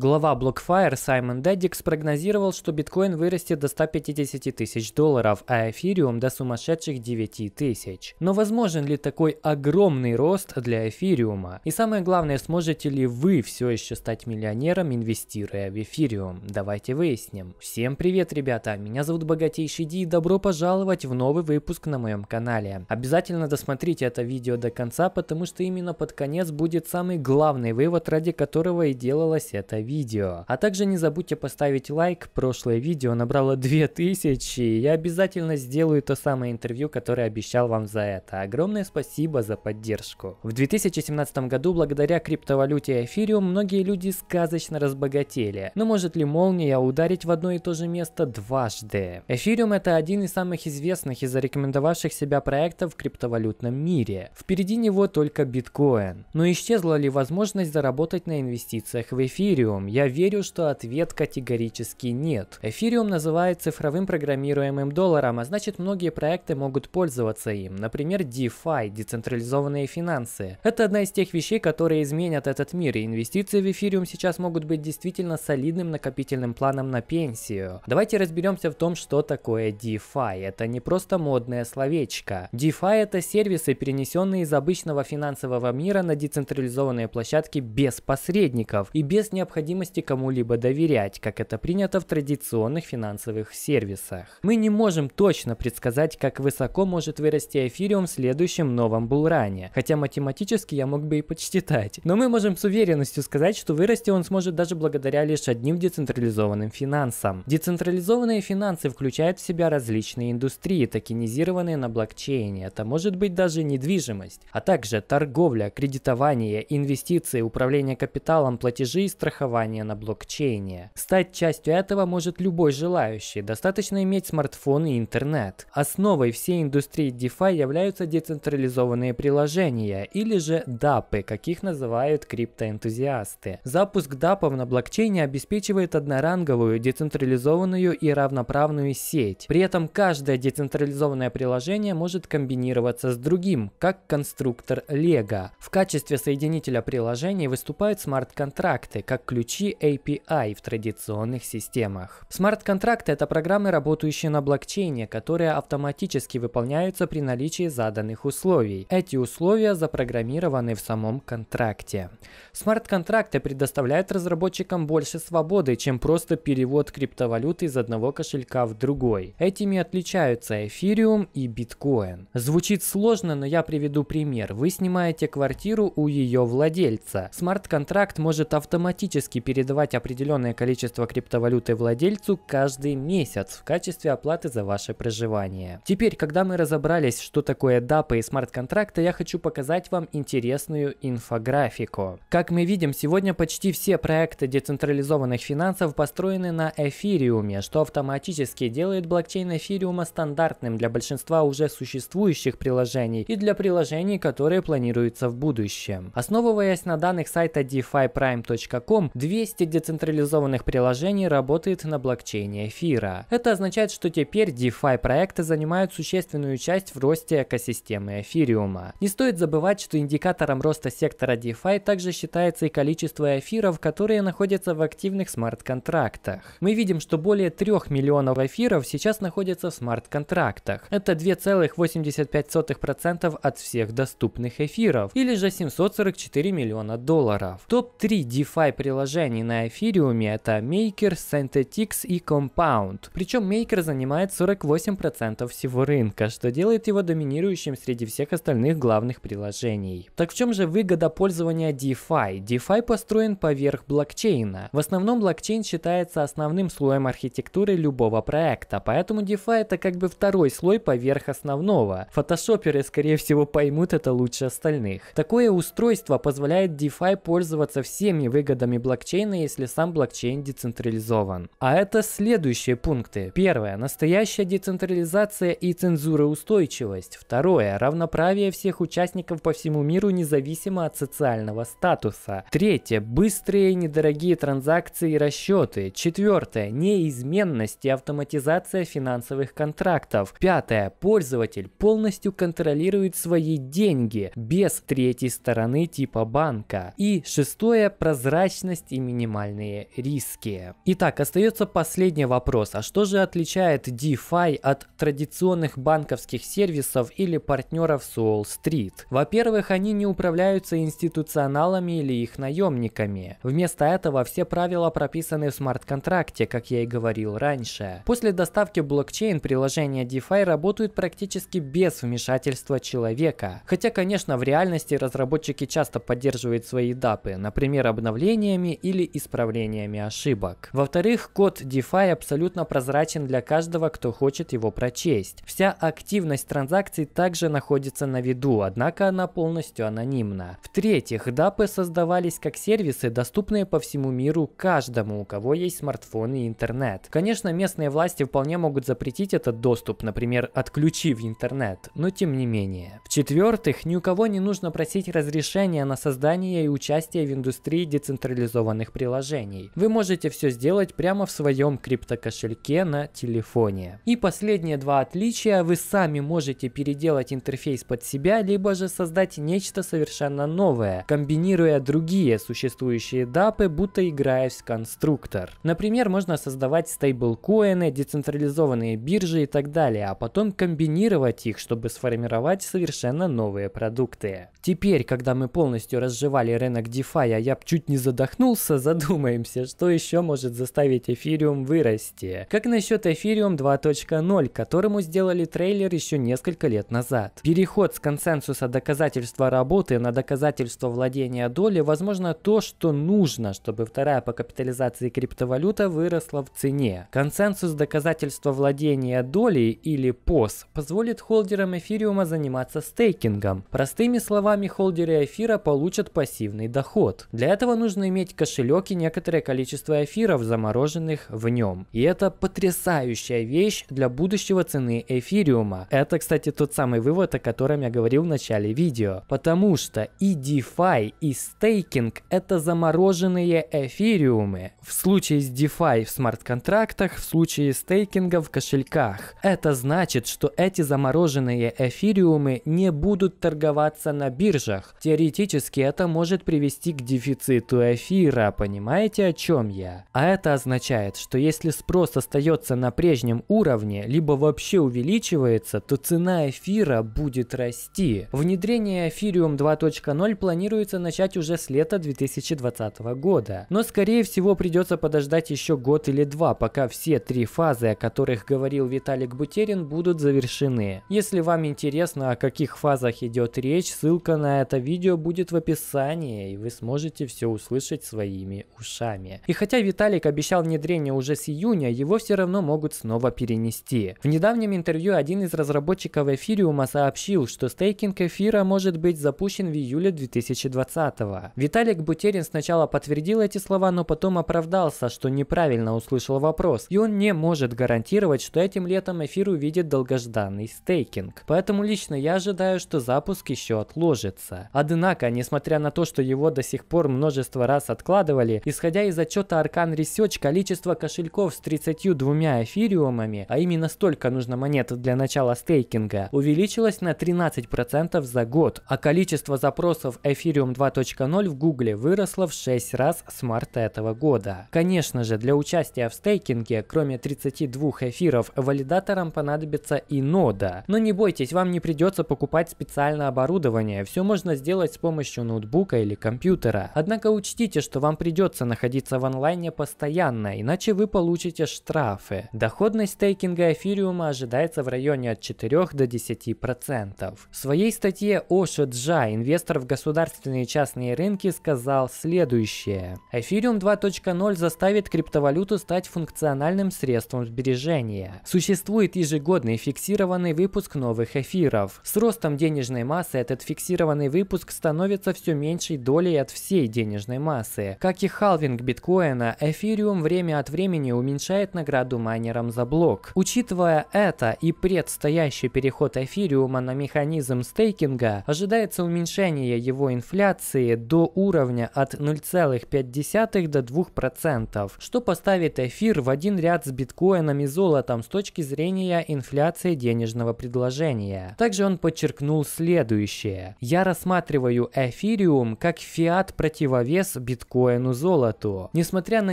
Глава BlockFire Саймон Дэддик спрогнозировал, что биткоин вырастет до 150 тысяч долларов, а эфириум до сумасшедших 9 тысяч. Но возможен ли такой огромный рост для эфириума? И самое главное, сможете ли вы все еще стать миллионером, инвестируя в эфириум? Давайте выясним. Всем привет, ребята! Меня зовут Богатейший Ди и добро пожаловать в новый выпуск на моем канале. Обязательно досмотрите это видео до конца, потому что именно под конец будет самый главный вывод, ради которого и делалось это видео. А также не забудьте поставить лайк, прошлое видео набрало 2000, и я обязательно сделаю то самое интервью, которое обещал вам за это. Огромное спасибо за поддержку. В 2017 году благодаря криптовалюте эфириум многие люди сказочно разбогатели. Но ну, может ли молния ударить в одно и то же место дважды? Эфириум это один из самых известных и зарекомендовавших себя проектов в криптовалютном мире. Впереди него только биткоин. Но исчезла ли возможность заработать на инвестициях в эфириум? Эфириум? Я верю, что ответ категорически нет. Эфириум называют цифровым программируемым долларом, а значит многие проекты могут пользоваться им. Например, DeFi, децентрализованные финансы. Это одна из тех вещей, которые изменят этот мир, и инвестиции в эфириум сейчас могут быть действительно солидным накопительным планом на пенсию. Давайте разберемся в том, что такое DeFi. Это не просто модное словечко. DeFi это сервисы, перенесенные из обычного финансового мира на децентрализованные площадки без посредников и без необходимости необходимости кому-либо доверять, как это принято в традиционных финансовых сервисах. Мы не можем точно предсказать, как высоко может вырасти эфириум в следующем новом булране, хотя математически я мог бы и подсчитать. Но мы можем с уверенностью сказать, что вырасти он сможет даже благодаря лишь одним децентрализованным финансам. Децентрализованные финансы включают в себя различные индустрии, токенизированные на блокчейне. Это может быть даже недвижимость, а также торговля, кредитование, инвестиции, управление капиталом, платежи и страхование образования на блокчейне. Стать частью этого может любой желающий, достаточно иметь смартфон и интернет. Основой всей индустрии DeFi являются децентрализованные приложения, или же DAPы, их называют криптоэнтузиасты. Запуск DAPов на блокчейне обеспечивает одноранговую, децентрализованную и равноправную сеть. При этом каждое децентрализованное приложение может комбинироваться с другим, как конструктор Lego. В качестве соединителя приложений выступают смарт-контракты, как ключ ключи API в традиционных системах. Смарт-контракты – это программы, работающие на блокчейне, которые автоматически выполняются при наличии заданных условий. Эти условия запрограммированы в самом контракте. Смарт-контракты предоставляют разработчикам больше свободы, чем просто перевод криптовалюты из одного кошелька в другой. Этими отличаются эфириум и биткоин. Звучит сложно, но я приведу пример. Вы снимаете квартиру у ее владельца. Смарт-контракт может автоматически фактически передавать определенное количество криптовалюты владельцу каждый месяц в качестве оплаты за ваше проживание. Теперь, когда мы разобрались, что такое DAP и смарт-контракты, я хочу показать вам интересную инфографику. Как мы видим, сегодня почти все проекты децентрализованных финансов построены на эфириуме, что автоматически делает блокчейн эфириума стандартным для большинства уже существующих приложений и для приложений, которые планируются в будущем. Основываясь на данных сайта DeFiPrime.com, 200 децентрализованных приложений работает на блокчейне эфира. Это означает, что теперь DeFi проекты занимают существенную часть в росте экосистемы эфириума. Не стоит забывать, что индикатором роста сектора DeFi также считается и количество эфиров, которые находятся в активных смарт-контрактах. Мы видим, что более 3 миллионов эфиров сейчас находятся в смарт-контрактах. Это 2,85% от всех доступных эфиров, или же 744 миллиона долларов. Топ-3 DeFi приложений приложений на эфириуме это Maker, Synthetix и Compound. Причем Maker занимает 48% всего рынка, что делает его доминирующим среди всех остальных главных приложений. Так в чем же выгода пользования DeFi? DeFi построен поверх блокчейна. В основном блокчейн считается основным слоем архитектуры любого проекта, поэтому DeFi это как бы второй слой поверх основного. Фотошоперы, скорее всего, поймут это лучше остальных. Такое устройство позволяет DeFi пользоваться всеми выгодами блокчейна блокчейна, если сам блокчейн децентрализован. А это следующие пункты. Первое. Настоящая децентрализация и цензуроустойчивость. Второе. Равноправие всех участников по всему миру независимо от социального статуса. Третье. Быстрые и недорогие транзакции и расчеты. Четвертое. Неизменность и автоматизация финансовых контрактов. Пятое. Пользователь полностью контролирует свои деньги без третьей стороны типа банка. И шестое. Прозрачность безопасность и минимальные риски. Итак, остается последний вопрос. А что же отличает DeFi от традиционных банковских сервисов или партнеров с уолл Street? Во-первых, они не управляются институционалами или их наемниками. Вместо этого все правила прописаны в смарт-контракте, как я и говорил раньше. После доставки блокчейн приложения DeFi работают практически без вмешательства человека. Хотя, конечно, в реальности разработчики часто поддерживают свои дапы, например, обновлениями или исправлениями ошибок. Во-вторых, код DeFi абсолютно прозрачен для каждого, кто хочет его прочесть. Вся активность транзакций также находится на виду, однако она полностью анонимна. В-третьих, дапы создавались как сервисы, доступные по всему миру каждому, у кого есть смартфон и интернет. Конечно, местные власти вполне могут запретить этот доступ, например, отключив интернет, но тем не менее. В-четвертых, ни у кого не нужно просить разрешения на создание и участие в индустрии децентрализованных заинсталлированных приложений. Вы можете все сделать прямо в своем криптокошельке на телефоне. И последние два отличия. Вы сами можете переделать интерфейс под себя, либо же создать нечто совершенно новое, комбинируя другие существующие дапы, будто играя в конструктор. Например, можно создавать стейблкоины, децентрализованные биржи и так далее, а потом комбинировать их, чтобы сформировать совершенно новые продукты. Теперь, когда мы полностью разжевали рынок DeFi, а я чуть не задохнулся, улыбнулся, задумаемся, что еще может заставить эфириум вырасти. Как насчет эфириум 2.0, которому сделали трейлер еще несколько лет назад. Переход с консенсуса доказательства работы на доказательство владения доли, возможно, то, что нужно, чтобы вторая по капитализации криптовалюта выросла в цене. Консенсус доказательства владения долей или POS позволит холдерам эфириума заниматься стейкингом. Простыми словами, холдеры эфира получат пассивный доход. Для этого нужно иметь кошелек и некоторое количество эфиров, замороженных в нем. И это потрясающая вещь для будущего цены эфириума. Это, кстати, тот самый вывод, о котором я говорил в начале видео. Потому что и DeFi, и стейкинг – это замороженные эфириумы. В случае с DeFi в смарт-контрактах, в случае стейкинга в кошельках. Это значит, что эти замороженные эфириумы не будут торговаться на биржах. Теоретически это может привести к дефициту эфира сыра, понимаете, о чем я? А это означает, что если спрос остается на прежнем уровне, либо вообще увеличивается, то цена эфира будет расти. Внедрение Ethereum 2.0 планируется начать уже с лета 2020 года, но скорее всего придется подождать еще год или два, пока все три фазы, о которых говорил Виталик Бутерин, будут завершены. Если вам интересно, о каких фазах идет речь, ссылка на это видео будет в описании, и вы сможете все услышать с своими ушами. И хотя Виталик обещал внедрение уже с июня, его все равно могут снова перенести. В недавнем интервью один из разработчиков эфириума сообщил, что стейкинг эфира может быть запущен в июле 2020 -го. Виталик Бутерин сначала подтвердил эти слова, но потом оправдался, что неправильно услышал вопрос, и он не может гарантировать, что этим летом эфир увидит долгожданный стейкинг. Поэтому лично я ожидаю, что запуск еще отложится. Однако, несмотря на то, что его до сих пор множество раз откладывают, откладывали. Исходя из отчета Аркан Research, количество кошельков с 32 эфириумами, а именно столько нужно монет для начала стейкинга, увеличилось на 13% за год, а количество запросов Ethereum 2.0 в Google выросло в 6 раз с марта этого года. Конечно же, для участия в стейкинге, кроме 32 эфиров, валидаторам понадобится и нода. Но не бойтесь, вам не придется покупать специальное оборудование, все можно сделать с помощью ноутбука или компьютера. Однако учтите, что что вам придется находиться в онлайне постоянно, иначе вы получите штрафы. Доходность стейкинга эфириума ожидается в районе от 4 до 10%. В своей статье Оши Джа, инвестор в государственные и частные рынки, сказал следующее. Эфириум 2.0 заставит криптовалюту стать функциональным средством сбережения. Существует ежегодный фиксированный выпуск новых эфиров. С ростом денежной массы этот фиксированный выпуск становится все меньшей долей от всей денежной массы. Bitcoin. Как и халвинг биткоина, эфириум время от времени уменьшает награду майнерам за блок. Учитывая это и предстоящий переход эфириума на механизм стейкинга, ожидается уменьшение его инфляции до уровня от 0,5 до 2%, что поставит эфир в один ряд с биткоином и золотом с точки зрения инфляции денежного предложения. Также он подчеркнул следующее. Я рассматриваю эфириум как фиат-противовес биткоину биткоину, золоту. Несмотря на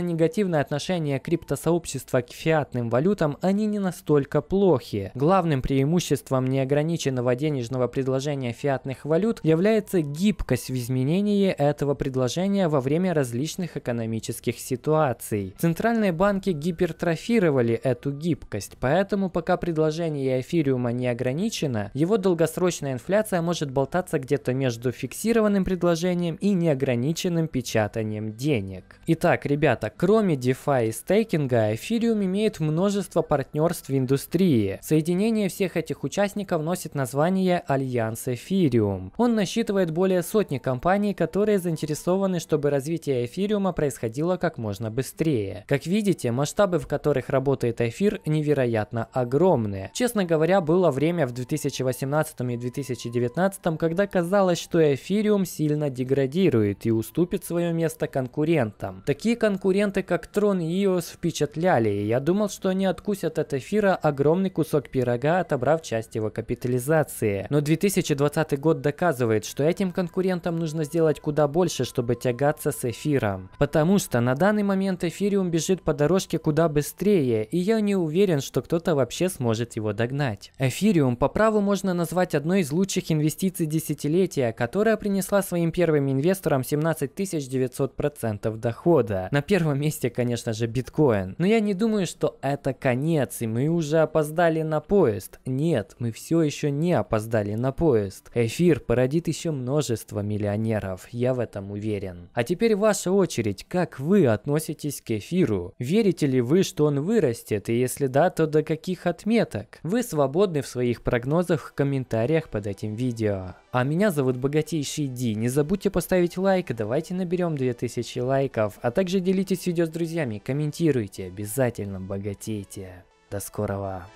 негативное отношение криптосообщества к фиатным валютам, они не настолько плохи. Главным преимуществом неограниченного денежного предложения фиатных валют является гибкость в изменении этого предложения во время различных экономических ситуаций. Центральные банки гипертрофировали эту гибкость, поэтому пока предложение эфириума не ограничено, его долгосрочная инфляция может болтаться где-то между фиксированным предложением и неограниченным печатанием движением денег. Итак, ребята, кроме DeFi и стейкинга, Ethereum имеет множество партнерств в индустрии. Соединение всех этих участников носит название Альянс Эфириум. Он насчитывает более сотни компаний, которые заинтересованы, чтобы развитие эфириума происходило как можно быстрее. Как видите, масштабы, в которых работает эфир, невероятно огромные. Честно говоря, было время в 2018 и 2019, когда казалось, что эфириум сильно деградирует и уступит свое место просто конкурентом. Такие конкуренты, как Tron и EOS, впечатляли, и я думал, что они откусят от эфира огромный кусок пирога, отобрав часть его капитализации. Но 2020 год доказывает, что этим конкурентам нужно сделать куда больше, чтобы тягаться с эфиром. Потому что на данный момент эфириум бежит по дорожке куда быстрее, и я не уверен, что кто-то вообще сможет его догнать. Эфириум по праву можно назвать одной из лучших инвестиций десятилетия, которая принесла своим первым инвесторам 17 900 500% дохода. На первом месте, конечно же, биткоин. Но я не думаю, что это конец, и мы уже опоздали на поезд. Нет, мы все еще не опоздали на поезд. Эфир породит еще множество миллионеров, я в этом уверен. А теперь ваша очередь, как вы относитесь к эфиру? Верите ли вы, что он вырастет, и если да, то до каких отметок? Вы свободны в своих прогнозах в комментариях под этим видео. А меня зовут Богатейший Ди. Не забудьте поставить лайк, давайте наберем 2000 лайков. А также делитесь видео с друзьями, комментируйте, обязательно богатейте. До скорого!